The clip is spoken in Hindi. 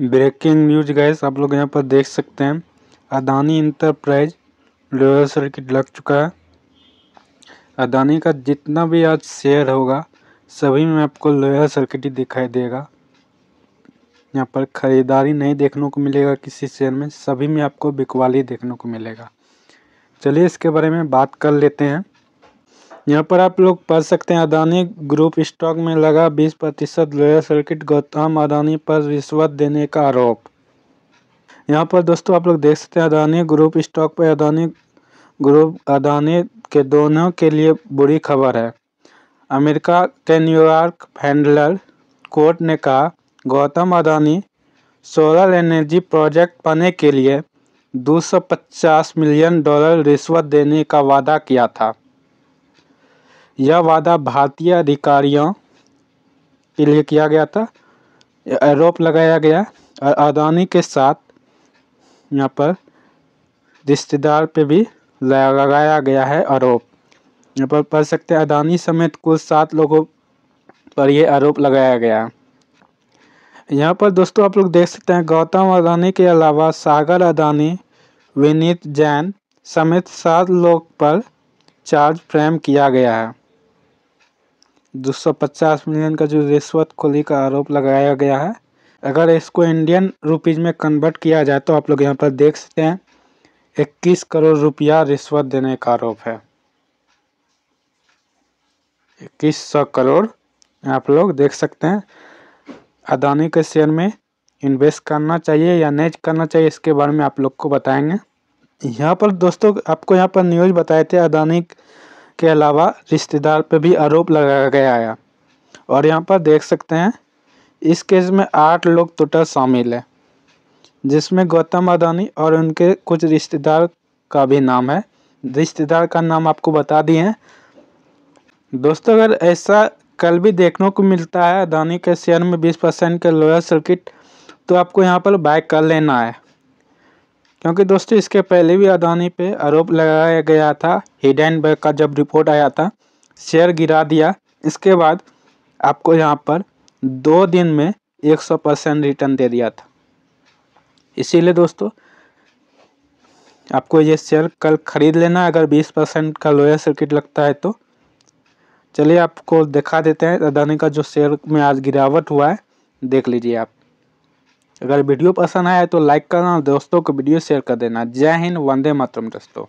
ब्रेकिंग न्यूज गैस आप लोग यहाँ पर देख सकते हैं अदानी इंटरप्राइज लोअर सर्किट लग चुका है अदानी का जितना भी आज शेयर होगा सभी में आपको लोअर सर्किट ही दिखाई देगा यहाँ पर ख़रीदारी नहीं देखने को मिलेगा किसी शेयर में सभी में आपको बिकवाली देखने को मिलेगा चलिए इसके बारे में बात कर लेते हैं यहाँ पर आप लोग पढ़ सकते हैं अदानी ग्रुप स्टॉक में लगा 20 प्रतिशत लोयर सर्किट गौतम अदानी पर रिश्वत देने का आरोप यहाँ पर दोस्तों आप लोग देख सकते हैं अदानी ग्रुप स्टॉक पर अदानी ग्रुप अदानी के दोनों के लिए बुरी खबर है अमेरिका के न्यूयॉर्क हैंडलर कोर्ट ने कहा Gautam Adani solar energy project पाने के लिए 250 मिलियन डॉलर रिश्वत देने का वादा किया था यह वादा भारतीय अधिकारियों के लिए किया गया था आरोप लगाया गया और अदानी के साथ यहाँ पर रिश्तेदार पे भी लगाया गया है आरोप यहाँ पर पढ़ सकते हैं अदानी समेत कुल सात लोगों पर यह आरोप लगाया गया यहाँ पर दोस्तों आप लोग देख सकते हैं गौतम अदानी के अलावा सागर अदानी विनीत जैन समेत सात लोग पर चार्ज फ्रेम किया गया है 250 मिलियन का जो रिश्वत खोली का आरोप लगाया गया है अगर इसको इंडियन रुपीज़ में कन्वर्ट किया जाए तो आप लोग यहाँ पर देख सकते हैं 21 करोड़ रुपया रिश्वत देने का आरोप है इक्कीस सौ करोड़ आप लोग देख सकते हैं अदानी के शेयर में इन्वेस्ट करना चाहिए या नहीं करना चाहिए इसके बारे में आप लोग को बताएंगे यहाँ पर दोस्तों आपको यहाँ पर न्यूज़ बताए थे अदानी के अलावा रिश्तेदार पे भी आरोप लगाया गया है और यहाँ पर देख सकते हैं इस केस में आठ लोग टोटल शामिल है जिसमें गौतम अदानी और उनके कुछ रिश्तेदार का भी नाम है रिश्तेदार का नाम आपको बता दिए हैं दोस्तों अगर ऐसा कल भी देखने को मिलता है अदानी के शेयर में 20 परसेंट का लोअर सर्किट तो आपको यहाँ पर बाय कर लेना है क्योंकि दोस्तों इसके पहले भी अदानी पे आरोप लगाया गया था बैग का जब रिपोर्ट आया था शेयर गिरा दिया इसके बाद आपको यहाँ पर दो दिन में 100 परसेंट रिटर्न दे दिया था इसीलिए दोस्तों आपको ये शेयर कल ख़रीद लेना अगर 20 परसेंट का लोअर सर्किट लगता है तो चलिए आपको दिखा देते हैं अदानी का जो शेयर में आज गिरावट हुआ है देख लीजिए आप अगर वीडियो पसंद आया तो लाइक करना और दोस्तों को वीडियो शेयर कर देना जय हिंद वंदे मातरम दोस्तों